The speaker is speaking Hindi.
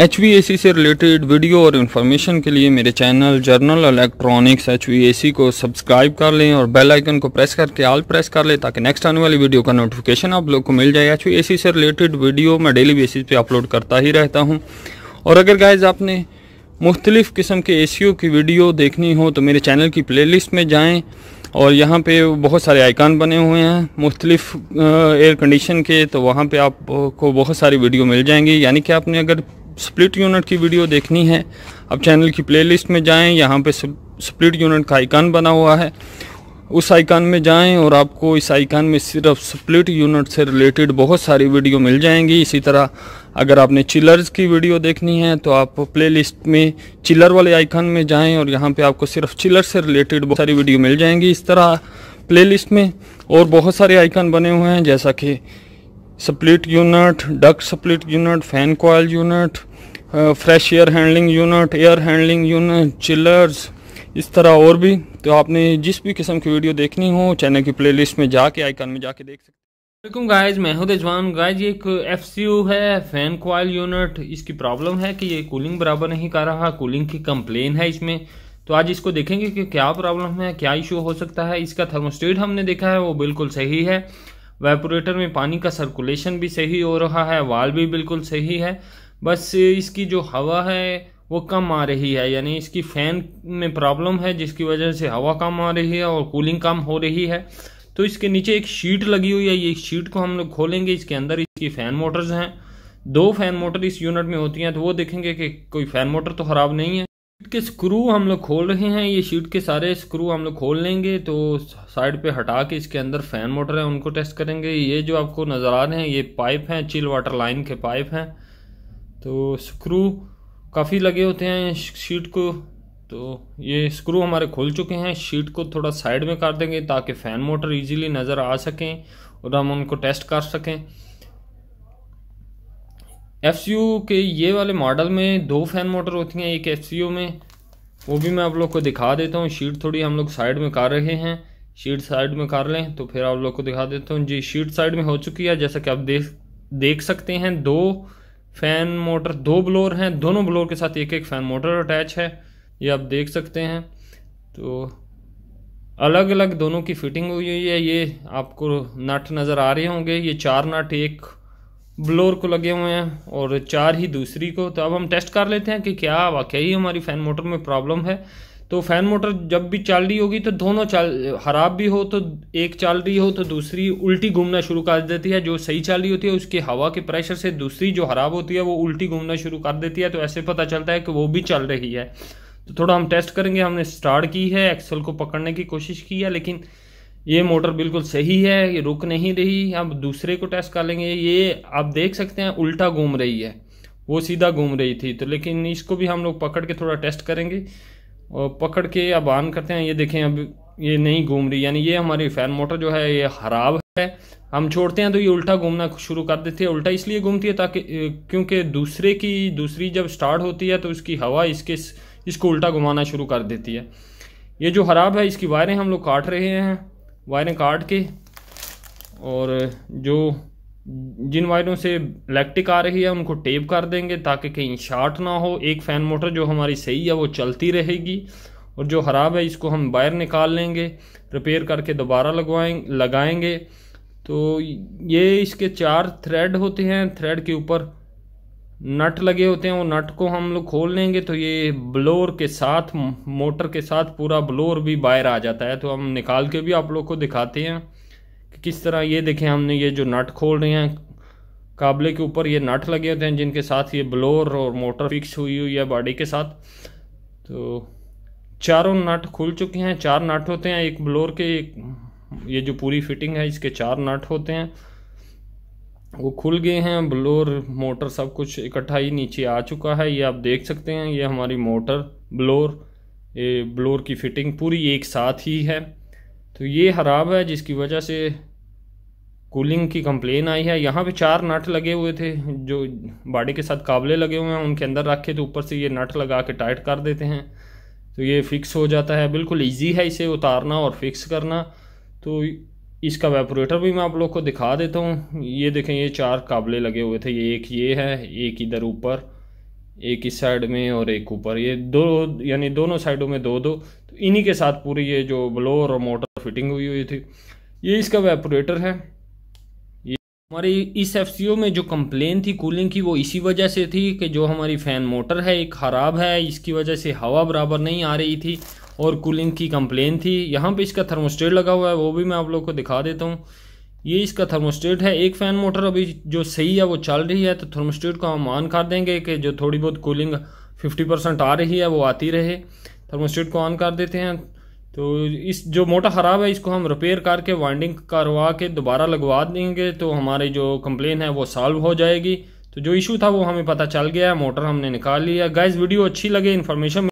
एच से रिलेटेड वीडियो और इन्फॉर्मेशन के लिए मेरे चैनल जर्नल इलेक्ट्रॉनिक्स एच को सब्सक्राइब कर लें और बेल आइकन को प्रेस करके आल प्रेस कर लें ताकि नेक्स्ट आने वाली वीडियो का नोटिफिकेशन आप लोग को मिल जाए एच से रिलेटेड वीडियो मैं डेली बेसिस पे अपलोड करता ही रहता हूँ और अगर गाइज आपने मुख्तलिफ़ किस्म के ए e की वीडियो देखनी हो तो मेरे चैनल की प्ले में जाएँ और यहाँ पे बहुत सारे आइकान बने हुए हैं मुख्तलिफ़ एयर कंडीशन के तो वहाँ पे आपको बहुत सारी वीडियो मिल जाएंगी यानी कि आपने अगर स्प्लिट यूनिट की वीडियो देखनी है आप चैनल की प्लेलिस्ट में जाएं यहाँ पे स्प्लिट यूनिट का आइकान बना हुआ है उस आइकान में जाएं और आपको इस आइकान में सिर्फ स्प्लिट यूनिट से रिलेटेड बहुत सारी वीडियो मिल जाएंगी इसी तरह अगर आपने चिलर्स की वीडियो देखनी है तो आप प्लेलिस्ट में चिलर वाले आइकान में जाएं और यहाँ पे आपको सिर्फ चिलर से रिलेटेड बहुत सारी वीडियो मिल जाएंगी इस तरह प्लेलिस्ट में और बहुत सारे आइकान बने हुए हैं जैसा कि split unit duct split unit fan coil unit fresh air handling unit air handling unit chillers इस तरह और भी तो आपने जिस भी किस्म की वीडियो देखनी हो चैनल की प्लेलिस्ट में जाके आइकन में जाके देख सकते वेलकम गाइज महूद हूं गाइज ये एक एफ है फैन कॉयल यूनिट इसकी प्रॉब्लम है कि ये कूलिंग बराबर नहीं कर रहा कूलिंग की कंप्लेन है इसमें तो आज इसको देखेंगे कि क्या प्रॉब्लम है क्या इशू हो सकता है इसका थर्मोस्टेट हमने देखा है वो बिल्कुल सही है वेपोरेटर में पानी का सर्कुलेशन भी सही हो रहा है वाल भी बिल्कुल सही है बस इसकी जो हवा है वो कम आ रही है यानी इसकी फ़ैन में प्रॉब्लम है जिसकी वजह से हवा कम आ रही है और कूलिंग कम हो रही है तो इसके नीचे एक शीट लगी हुई है ये शीट को हम लोग खोलेंगे इसके अंदर इसकी फ़ैन मोटर्स हैं दो फैन मोटर इस यूनिट में होती हैं तो वो देखेंगे कि कोई फैन मोटर तो ख़राब नहीं है के स्क्रू हम लोग खोल रहे हैं ये शीट के सारे स्क्रू हम लोग खोल लेंगे तो साइड पे हटा के इसके अंदर फैन मोटर है उनको टेस्ट करेंगे ये जो आपको नज़र आ रहे हैं ये पाइप हैं चिल वाटर लाइन के पाइप हैं तो स्क्रू काफ़ी लगे होते हैं शीट को तो ये स्क्रू हमारे खोल चुके हैं शीट को थोड़ा साइड में कर देंगे ताकि फ़ैन मोटर इजीली नज़र आ सकें और हम उनको टेस्ट कर सकें एफ के ये वाले मॉडल में दो फैन मोटर होती हैं एक एफ में वो भी मैं आप लोग को दिखा देता हूँ शीट थोड़ी हम लोग साइड में कर रहे हैं शीट साइड में कर लें तो फिर आप लोग को दिखा देता हूँ जी शीट साइड में हो चुकी है जैसा कि आप देख देख सकते हैं दो फैन मोटर दो ब्लोर हैं दोनों ब्लोर के साथ एक एक फैन मोटर अटैच है ये आप देख सकते हैं तो अलग अलग दोनों की फिटिंग हुई हुई है ये आपको नट नज़र आ रहे होंगे ये चार नट एक ब्लोर को लगे हुए हैं और चार ही दूसरी को तो अब हम टेस्ट कर लेते हैं कि क्या वाकई हमारी फ़ैन मोटर में प्रॉब्लम है तो फ़ैन मोटर जब भी चल रही होगी तो दोनों चाल ख़राब भी हो तो एक चल रही हो तो दूसरी उल्टी घूमना शुरू कर देती है जो सही चल रही होती है उसके हवा के प्रेशर से दूसरी जो ख़राब होती है वो उल्टी घूमना शुरू कर देती है तो ऐसे पता चलता है कि वो भी चल रही है तो थोड़ा हम टेस्ट करेंगे हमने स्टार्ट की है एक्सल को पकड़ने की कोशिश की है लेकिन ये मोटर बिल्कुल सही है ये रुक नहीं रही आप दूसरे को टेस्ट कर लेंगे ये आप देख सकते हैं उल्टा घूम रही है वो सीधा घूम रही थी तो लेकिन इसको भी हम लोग पकड़ के थोड़ा टेस्ट करेंगे और पकड़ के अब ऑन करते हैं ये देखें अब ये नहीं घूम रही यानी ये हमारी फैन मोटर जो है ये ख़राब है हम छोड़ते हैं तो ये उल्टा घूमना शुरू कर देती है उल्टा इसलिए घूमती है ताकि क्योंकि दूसरे की दूसरी जब स्टार्ट होती है तो उसकी हवा इसके इसको उल्टा घुमाना शुरू कर देती है ये जो खराब है इसकी वायरें हम लोग काट रहे हैं वायरें काट के और जो जिन वायरों से इलेक्ट्रिक आ रही है उनको टेप कर देंगे ताकि कहीं शार्ट ना हो एक फ़ैन मोटर जो हमारी सही है वो चलती रहेगी और जो ख़राब है इसको हम बायर निकाल लेंगे रिपेयर करके दोबारा लगवाएं लगाएंगे तो ये इसके चार थ्रेड होते हैं थ्रेड के ऊपर नट लगे होते हैं वो नट को हम लोग खोल लेंगे तो ये ब्लोर के साथ मोटर के साथ पूरा ब्लोर भी बाहर आ जाता है तो हम निकाल के भी आप लोग को दिखाते हैं कि किस तरह ये देखें हमने ये जो नट खोल रहे हैं काबले के ऊपर ये नट लगे होते हैं जिनके साथ ये ब्लोर और मोटर फिक्स हुई हुई है बॉडी के साथ तो चारों नट खुल चुके हैं चार नट होते हैं एक ब्लोर के एक ये जो पूरी फिटिंग है इसके चार नट होते हैं वो खुल गए हैं ब्लोर मोटर सब कुछ इकट्ठा ही नीचे आ चुका है ये आप देख सकते हैं ये हमारी मोटर ब्लोर ये ब्लोर की फिटिंग पूरी एक साथ ही है तो ये ख़राब है जिसकी वजह से कूलिंग की कंप्लेन आई है यहाँ पे चार नट लगे हुए थे जो बाड़ी के साथ काबले लगे हुए हैं उनके अंदर रखे तो ऊपर से ये नट लगा के टाइट कर देते हैं तो ये फ़िक्स हो जाता है बिल्कुल ईजी है इसे उतारना और फिक्स करना तो इसका वेपोरेटर भी मैं आप लोग को दिखा देता हूँ ये देखें ये चार काबले लगे हुए थे ये एक ये है एक इधर ऊपर एक इस साइड में और एक ऊपर ये दो यानी दोनों साइडों में दो दो तो इन्हीं के साथ पूरी ये जो ब्लोअर और मोटर फिटिंग हुई हुई थी ये इसका वेपोरेटर है ये हमारी इस एफ में जो कंप्लेन थी कूलिंग की वो इसी वजह से थी कि जो हमारी फ़ैन मोटर है एक ख़राब है इसकी वजह से हवा बराबर नहीं आ रही थी और कूलिंग की कंप्लेन थी यहाँ पे इसका थर्मोस्टेट लगा हुआ है वो भी मैं आप लोग को दिखा देता हूँ ये इसका थर्मोस्टेट है एक फ़ैन मोटर अभी जो सही है वो चल रही है तो थर्मोस्टेट को हम ऑन कर देंगे कि जो थोड़ी बहुत कूलिंग 50 परसेंट आ रही है वो आती रहे थर्मोस्टेट को ऑन कर देते हैं तो इस जो मोटर ख़राब है इसको हम रिपेयर करके वाइंडिंग करवा के दोबारा लगवा देंगे तो हमारी जो कंप्लेन है वो सॉल्व हो जाएगी तो जो इशू था वो हमें पता चल गया है मोटर हमने निकाल लिया गैस वीडियो अच्छी लगे इन्फॉर्मेशन